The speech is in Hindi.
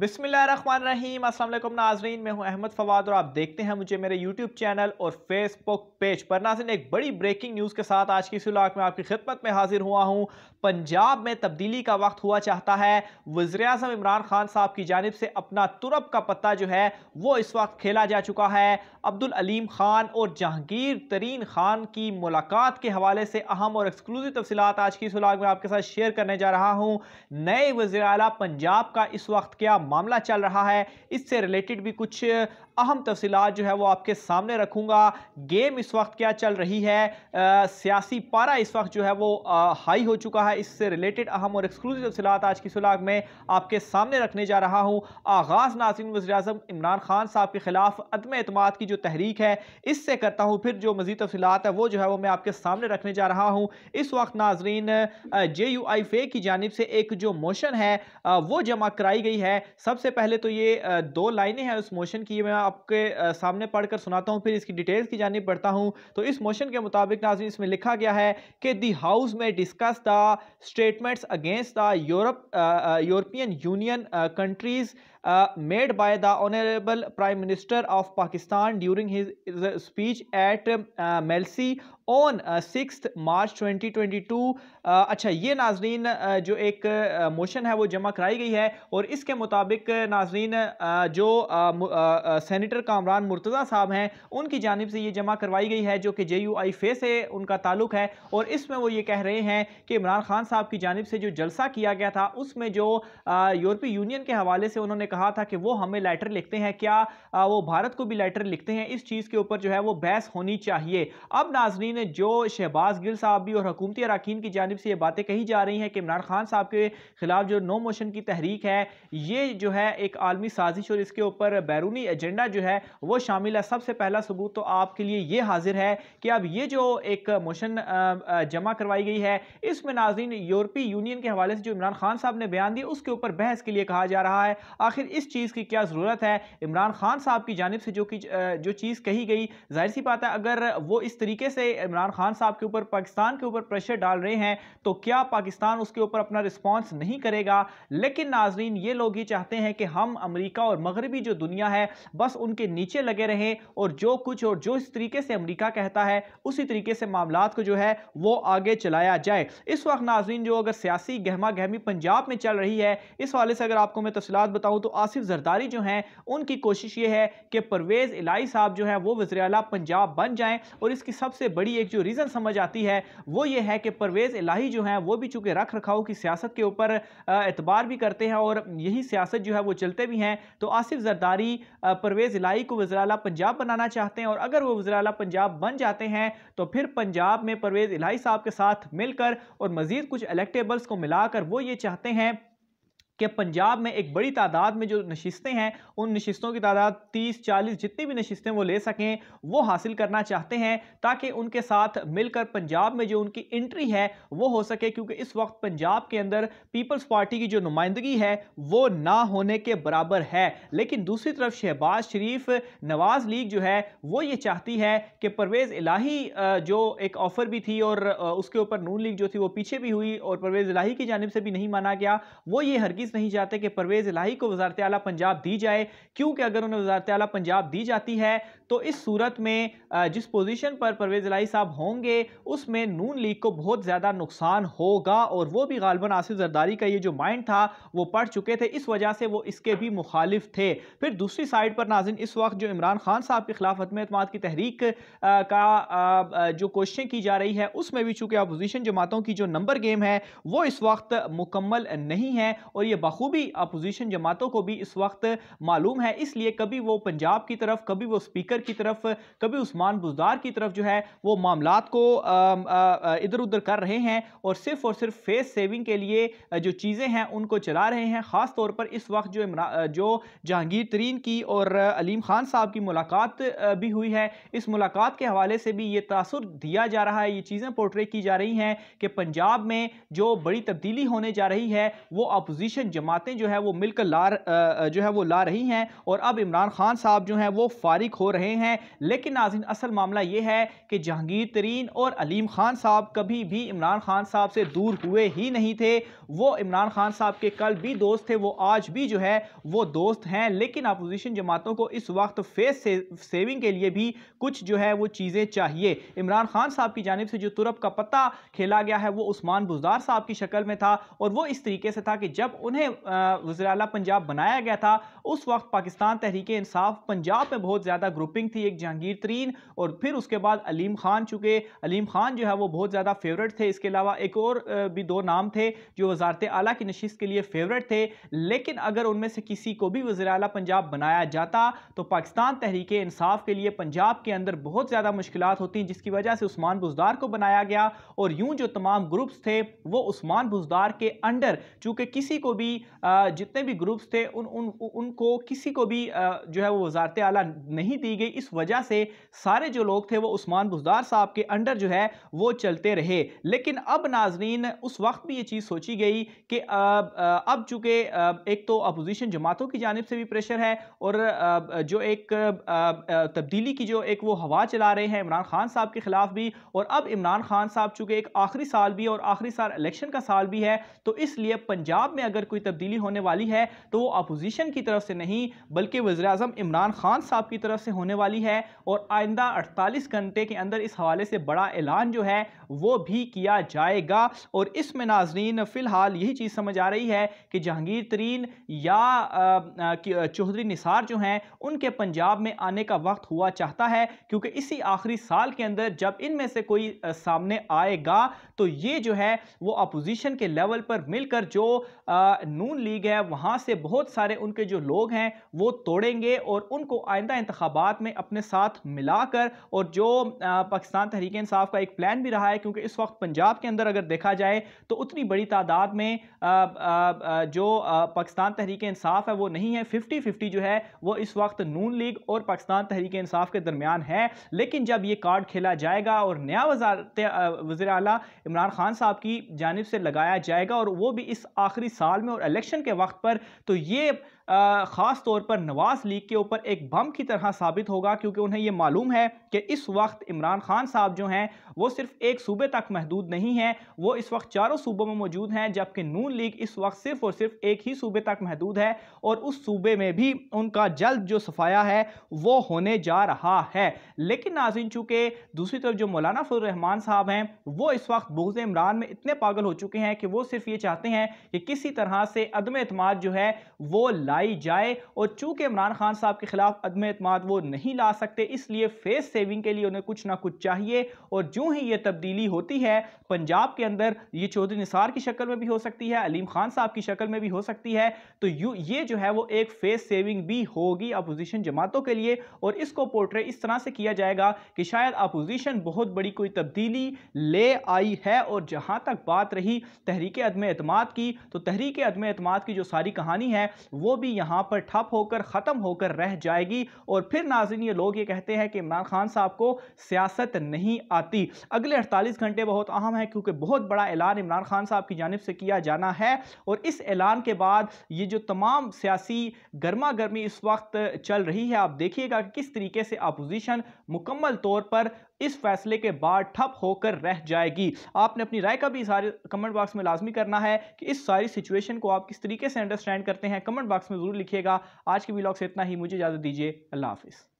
बिसमीम असल नाजरीन मैं हूं अहमद फवाद और आप देखते हैं मुझे मेरे YouTube चैनल और Facebook पेज पर नाजिन एक बड़ी ब्रेकिंग न्यूज़ के साथ आज की इस इलाक में आपकी खिदमत में हाजिर हुआ हूं पंजाब में तब्दीली का वक्त हुआ चाहता है वज़र अजम इमरान खान साहब की जानब से अपना तुरप का पत्ता जो है वो इस वक्त खेला जा चुका है अब्दुल अलीम खान और जहांगीर तरीन खान की मुलाकात के हवाले से अहम और एक्सक्लूसिव तफसीत आज की इस इलाक में आपके साथ शेयर करने जा रहा हूँ नए वज़र पंजाब का इस वक्त क्या मामला चल रहा है इससे रिलेटेड भी कुछ अहम तफसीत जो है वो आपके सामने रखूंगा गेम इस वक्त क्या चल रही है आ, सियासी पारा इस वक्त जो है वो आ, हाई हो चुका है इससे रिलेटेड अहम और एक्सक्लूसिव तफसीत आज की सुलाग में आपके सामने रखने जा रहा हूँ आगाज़ नाजिन वजी अजम इमरान खान साहब के ख़िलाफ़ अदम अतमाद की जो तहरीक है इससे करता हूँ फिर जो मज़ीद तफसीत है वो जो है वो मैं आपके सामने रखने जा रहा हूँ इस वक्त नाजरीन जे यू आई फे की जानब से एक जो मोशन है वो जमा कराई गई है सबसे पहले तो ये दो लाइनें हैं उस मोशन की मैं आपके सामने पढ़कर सुनाता हूँ फिर इसकी डिटेल्स की जानी पड़ता हूँ तो इस मोशन के मुताबिक नाजी इसमें लिखा गया है कि दी हाउस में discuss the statements against the Europe European Union countries made by the honourable Prime Minister of Pakistan during his speech at Mailsi on six March 2022 uh, अच्छा ये नाजरीन uh, जो एक मोशन uh, है वो जमा कराई गई है और इसके मुताबिक uh, नाजरीन जो uh, कामरान मुर्तज़ा साहब हैं उनकी जानब से ये जमा करवाई गई है जो कि जे यू आई फे से उनका ताल्लुक है और इसमें वो ये कह रहे हैं कि इमरान खान साहब की जानब से जो जलसा किया गया था उसमें जो यूरोपीय यूनियन के हवाले से उन्होंने कहा था कि वो हमें लेटर लिखते हैं क्या आ, वो भारत को भी लेटर लिखते हैं इस चीज़ के ऊपर जो है वो बहस होनी चाहिए अब नाजरीन जो शहबाज गिल साहब भी और हकूमती अरकान की जानब से ये बातें कही जा रही हैं कि इमरान खान साहब के खिलाफ जो नो मोशन की तहरीक है ये जो है एक आलमी साजिश और इसके ऊपर बैरूनी एजेंडा जो है वो शामिल है सबसे पहला सबूत तो आपके लिए ये हाजिर है कि अब ये जो एक मोशन जमा करवाई गई है इसमें नाजरीन यूरोपीय यूनियन के हवाले से जो इमरान खान साहब ने बयान दिया उसके ऊपर बहस के लिए कहा जा रहा है आखिर आखिर इस चीज़ की क्या ज़रूरत है इमरान खान साहब की जानब से जो कि जो चीज़ कही गई जाहिर सी बात है अगर वो इस तरीके से इमरान खान साहब के ऊपर पाकिस्तान के ऊपर प्रेशर डाल रहे हैं तो क्या पाकिस्तान उसके ऊपर अपना रिस्पॉन्स नहीं करेगा लेकिन नाजरीन ये लोग ही चाहते हैं कि हम अमरीका और मगरबी जो दुनिया है बस उनके नीचे लगे रहें और जो कुछ और जो इस तरीके से अमरीका कहता है उसी तरीके से मामला को जो है वो आगे चलाया जाए इस वक्त नाजरीन जो अगर सियासी गहमा गहमी पंजाब में चल रही है इस वाले से अगर आपको मैं तफसलत बताऊं तो आसिफ जरदारी जो हैं उनकी कोशिश ये है कि परवेज़ इलाई साहब जो है वो वज़र अला पंजाब बन जाएँ और इसकी सबसे बड़ी एक जो रीज़न समझ आती है वो ये है कि परवेज़ इलाही जो हैं वो भी चूँकि रख रखाव की सियासत के ऊपर एतबार भी करते हैं और यही सियासत जो है वो चलते भी हैं तो आसिफ जरदारी परवेज़ इलाही को वज़र अला पंजाब बनाना चाहते हैं और अगर वो वज़र अला पंजाब बन जाते हैं तो फिर पंजाब में परवेज़ इलाही साहब के साथ मिलकर और मज़ीद कुछ इलेक्टेबल्स को मिलाकर वो ये चाहते हैं कि पंजाब में एक बड़ी तादाद में जो नशिस्तें हैं उन नशिस्तों की तादाद 30, 40 जितनी भी नशिस्तें वो ले सकें वो हासिल करना चाहते हैं ताकि उनके साथ मिलकर पंजाब में जो उनकी एंट्री है वो हो सके क्योंकि इस वक्त पंजाब के अंदर पीपल्स पार्टी की जो नुमाइंदगी है वो ना होने के बराबर है लेकिन दूसरी तरफ शहबाज शरीफ नवाज लीग जो है वो ये चाहती है कि परवेज़ इलाही जो एक ऑफ़र भी थी और उसके ऊपर नून लीग जो थी वो पीछे भी हुई और परवेज़ इलाही की जानब से भी नहीं माना गया वो ये हरगिज़ नहीं जाते कि परवेज इलाही को वजारत अला पंजाब दी जाए क्योंकि अगर उन्हें वजारत अला पंजाब दी जाती है तो इस सूरत में जिस पोजीशन पर परवेज इलाही साहब होंगे उसमें नून लीग को बहुत ज़्यादा नुकसान होगा और वो भी गालबन आसिफ जरदारी का ये जो माइंड था वो पढ़ चुके थे इस वजह से वो इसके भी मुखालिफ थे फिर दूसरी साइड पर नाजिन इस वक्त जो इमरान खान साहब के खिलाफ हतम अतमाद की तहरीक का जो कोशिशें की जा रही है उसमें भी चूँकि अपोजिशन जमातों की जो नंबर गेम है वो इस वक्त मुकम्मल नहीं है और ये बखूबी अपोजिशन जमातों को भी इस वक्त मालूम है इसलिए कभी वो पंजाब की तरफ कभी वो स्पीकर की तरफ कभी उस्मान बुजदार की तरफ जो है वो मामला को इधर उधर कर रहे हैं और सिर्फ और सिर्फ फेस सेविंग के लिए जो चीज़ें हैं उनको चला रहे हैं ख़ास तौर पर इस वक्त जो जो जहांगीर तरीन की और अलीम खान साहब की मुलाकात भी हुई है इस मुलाकात के हवाले से भी ये तासर दिया जा रहा है ये चीज़ें पोर्ट्रेट की जा रही हैं कि पंजाब में जो बड़ी तब्दीली होने जा रही है वो अपोजिशन मुतनाज़ जमातें जो है वो मिलकर ला जो है वो ला रही हैं और अब इमरान खान साहब जो हैं वो फारिक हो रहे हैं लेकिन नाजिन असल मामला ये है कि जहांगीर तरीन और अलीम खान साहब कभी भी इमरान खान साहब से दूर हुए ही नहीं थे वो इमरान खान साहब के कल भी दोस्त थे वो आज भी जो है वो दोस्त हैं लेकिन अपोजिशन जमातों को इस वक्त फेस से, सेविंग के लिए भी कुछ जो है वो चीज़ें चाहिए इमरान खान साहब की जानब से जो तुरप का पत्ता खेला गया है वो उस्मान बुजदार साहब की शक्ल में था और वो इस तरीके से था कि जब उन उन्हें वजर पंजाब बनाया गया था उस वक्त पाकिस्तान तहरीक इंसाफ पंजाब में बहुत ज़्यादा ग्रुपिंग थी एक जहांगीर तरीन और फिर उसके बाद अलीम खान चुके अलीम खान जो है वो बहुत ज़्यादा फेवरेट थे इसके अलावा एक और भी दो नाम थे जो वजारत आला की नशीस के लिए फेवरेट थे लेकिन अगर उनमें से किसी को भी वजर अला पंजाब बनाया जाता तो पाकिस्तान तहरीक इंसाफ के लिए पंजाब के अंदर बहुत ज़्यादा मुश्किल होती जिसकी वजह से उस्मान बुजदार को बनाया गया और यूं जो तमाम ग्रुप्स थे वो उस्मान बुजदार के अंडर चूँकि किसी को भी भी जितने भी ग्रुप्स थे उन उन उनको किसी को भी जो है वो वजारत आला नहीं दी गई इस वजह से सारे जो लोग थे वो उस्मान बुजदार साहब के अंडर जो है वो चलते रहे लेकिन अब नाजरीन उस वक्त भी ये चीज़ सोची गई कि अब चूँकि एक तो अपोजिशन जमातों की जानब से भी प्रेशर है और जो एक तब्दीली की जो एक वो हवा चला रहे हैं इमरान खान साहब के ख़िलाफ़ भी और अब इमरान खान साहब चूँकि एक आखिरी साल भी और आखिरी साल इलेक्शन का साल भी है तो इसलिए पंजाब में अगर कोई तब्दीली होने वाली है तो वो अपोजिशन की तरफ से नहीं बल्कि वजर अजम इमरान खान साहब की तरफ से होने वाली है और आइंदा अड़तालीस घंटे के अंदर इस हवाले से बड़ा ऐलान जो है वो भी किया जाएगा और इसमें नाजरीन फ़िलहाल यही चीज़ समझ आ रही है कि जहांगीर तरीन या चौधरी निसार जो हैं उनके पंजाब में आने का वक्त हुआ चाहता है क्योंकि इसी आखिरी साल के अंदर जब इनमें से कोई सामने आएगा तो ये जो है वो अपोजिशन के लेवल पर मिलकर जो नून लीग है वहाँ से बहुत सारे उनके जो लोग हैं वो तोड़ेंगे और उनको आइंदा इंतबात में अपने साथ मिलाकर और जो पाकिस्तान तहरीक इसाफ का एक प्लान भी रहा है क्योंकि इस वक्त पंजाब के अंदर अगर देखा जाए तो उतनी बड़ी तादाद में जो पाकिस्तान तहरीक इसाफ है वो नहीं है फिफ्टी फिफ्टी जो है वो इस वक्त नून लीग और पाकिस्तान तहरीक इसाफ के दरमियान है लेकिन जब ये कार्ड खेला जाएगा और नया वजारत वजी अला इमरान खान साहब की जानब से लगाया जाएगा और वो भी इस आखिरी साल में में और इलेक्शन के वक्त पर तो ये ख़ास तौर पर नवाज़ लीग के ऊपर एक बम की तरह साबित होगा क्योंकि उन्हें यह मालूम है कि इस वक्त इमरान खान साहब जो हैं वो सिर्फ एक सूबे तक महदूद नहीं हैं वो इस वक्त चारों सूबों में मौजूद हैं जबकि नून लीग इस वक्त सिर्फ और सिर्फ एक ही सूबे तक महदूद है और उस सूबे में भी उनका जल्द जो सफाया है वो होने जा रहा है लेकिन नाजिन चूँकि दूसरी तरफ जो मौलाना फजलरहमान साहब हैं वो इस वक्त बुगज इमरान में इतने पागल हो चुके हैं कि वो सिर्फ ये चाहते हैं कि किसी तरह से अदम अतमाद जो है वो लाई जाए और चूँकि इमरान खान साहब के खिलाफ अदम अतमाद वो नहीं ला सकते इसलिए फेस सेविंग के लिए उन्हें कुछ ना कुछ चाहिए और जो ही ये तब्दीली होती है पंजाब के अंदर ये चौधरी निसार की शक्ल में भी हो सकती है अलीम खान साहब की शक्ल में भी हो सकती है तो यू ये जो है वो एक फेस सेविंग भी होगी अपोजिशन जमातों के लिए और इसको पोर्ट्रे इस तरह से किया जाएगा कि शायद अपोजिशन बहुत बड़ी कोई तब्दीली ले आई है और जहां तक बात रही तहरीक अदम अतमाद की तो तहरीक अदम अतमाद की जो सारी कहानी है वो भी यहाँ पर ठप होकर ख़त्म होकर रह जाएगी और फिर नाजिन ये लोग ये कहते हैं कि इमरान खान साहब को सियासत नहीं आती अगले अड़तालीस घंटे बहुत अहम है क्योंकि बहुत बड़ा ऐलान इमरान खान साहब की जानब से किया जाना है और इस ऐलान के बाद ये जो तमाम सियासी गर्मा गर्मी इस वक्त चल रही है आप देखिएगा कि किस तरीके से अपोजिशन मुकम्मल तौर पर इस फैसले के बाद ठप होकर रह जाएगी आपने अपनी राय का भी सारे कमेंट बॉक्स में लाजमी करना है कि इस सारी सिचुएशन को आप किस तरीके से अंडरस्टैंड करते हैं कमेंट बॉक्स में ज़रूर लिखिएगा आज के ब्लॉग से इतना ही मुझे इजाज़त दीजिए अल्लाह हाफिज़